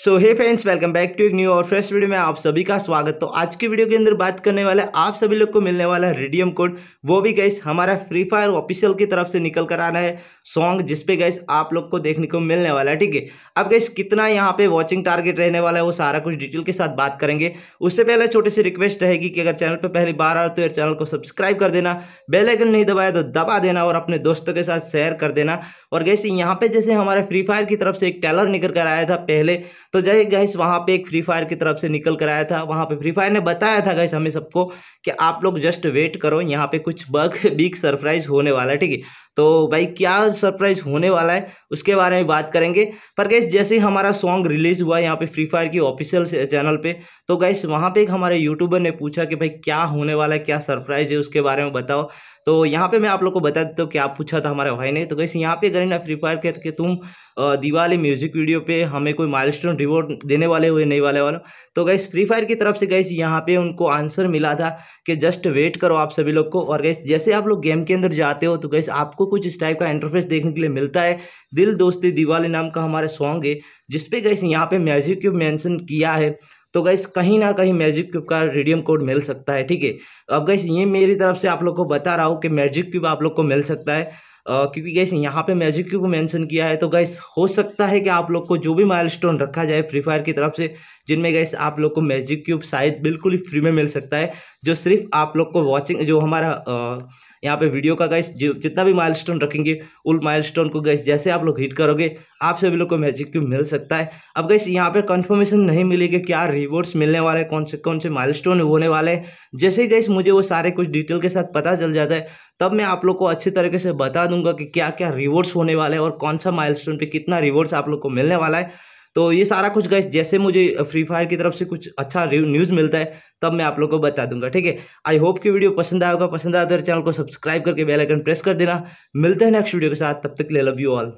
so hey friends welcome back to एक new और fresh video में आप सभी का स्वागत तो आज की वीडियो के अंदर बात करने वाला है आप सभी लोग को मिलने वाला है रेडियम कोड वो भी गैस हमारा फ्री फायर ऑफिशियल की तरफ से निकल कर आ रहा है सॉन्ग जिसपे गैस आप लोग को देखने को मिलने वाला है ठीक है अब गैस कितना यहाँ पे वॉचिंग टारगेट रहने वाला है वो सारा कुछ डिटेल के साथ बात करेंगे उससे पहले छोटी सी रिक्वेस्ट रहेगी कि अगर चैनल पर पहली बार आ तो यार चैनल को सब्सक्राइब कर देना बेलाइकन नहीं दबाया तो दबा देना और अपने दोस्तों के साथ शेयर कर देना और गैस यहाँ पे जैसे हमारे फ्री फायर की तरफ से एक टेलर निकल कर आया था पहले तो जय गैस वहाँ पे एक फ्री फायर की तरफ से निकल कर आया था वहाँ पे फ्री फायर ने बताया था गैस हमें सबको कि आप लोग जस्ट वेट करो यहाँ पे कुछ बग बिग सरप्राइज होने वाला है ठीक है तो भाई क्या सरप्राइज होने वाला है उसके बारे में बात करेंगे पर गैस जैसे ही हमारा सॉन्ग रिलीज़ हुआ यहाँ पे फ्री फायर की ऑफिशियल चैनल पे तो गैस वहाँ पे एक हमारे यूट्यूबर ने पूछा कि भाई क्या होने वाला है क्या सरप्राइज है उसके बारे में बताओ तो यहाँ पे मैं आप लोग को बता देता हूँ क्या पूछा था हमारे भाई ने तो कैसे यहाँ पे करें ना फ्री फायर के तुम दिवाली म्यूजिक वीडियो पे हमें कोई माइलस्टोन रिवॉर्ड देने वाले हुए नहीं वाले वालों तो गैस फ्री फायर की तरफ से गैस यहाँ पे उनको आंसर मिला था कि जस्ट वेट करो आप सभी लोग को और गैस जैसे आप लोग गेम के अंदर जाते हो तो गैस आपको आपको कुछ इस टाइप का इंटरफेस देखने के लिए मिलता है दिल दोस्ती दिवाली नाम का हमारा सॉन्ग है जिसपे गैस यहाँ पे मैजिक क्यूब मैंसन किया है तो गैस कहीं ना कहीं मैजिक क्यूब का रेडियम कोड मिल सकता है ठीक है अब गैस ये मेरी तरफ से आप लोग को बता रहा हूँ कि मैजिक क्यूब आप लोग को मिल सकता है आ, क्योंकि गैस यहाँ पे मैजिक क्यूब मेंशन किया है तो गैस हो सकता है कि आप लोग को जो भी माइलस्टोन रखा जाए फ्री फायर की तरफ से जिनमें गैस आप लोग को मैजिक क्यूब शायद बिल्कुल ही फ्री में मिल सकता है जो सिर्फ आप लोग को वॉचिंग जो हमारा यहाँ पे वीडियो का गैस जितना भी माइलस्टोन रखेंगे उन माइलस्टोन को गैस जैसे आप लोग हिट करोगे आप सभी लोग को मैजिक क्यूब मिल सकता है अब गैस यहाँ पे कंफर्मेशन नहीं मिलेगी क्या रिवॉर्ड्स मिलने वाले हैं कौन से कौन से माइलस्टोन होने वाले हैं जैसे गैस मुझे वो सारे कुछ डिटेल के साथ पता चल जाता है तब मैं आप लोग को अच्छे तरीके से बता दूंगा कि क्या क्या रिवॉर्ड्स होने वाले हैं और कौन सा माइलस्टोन पे कितना रिवॉर्ड्स आप लोग को मिलने वाला है तो ये सारा कुछ गैस जैसे मुझे फ्री फायर की तरफ से कुछ अच्छा न्यूज़ मिलता है तब मैं आप लोग को बता दूंगा ठीक है आई होप कि वीडियो पसंद आएगा पसंद आया तो चैनल को सब्सक्राइब करके बेलाइकन प्रेस कर देना मिलते हैं नेक्स्ट वीडियो के साथ तब तक ले लव यू ऑल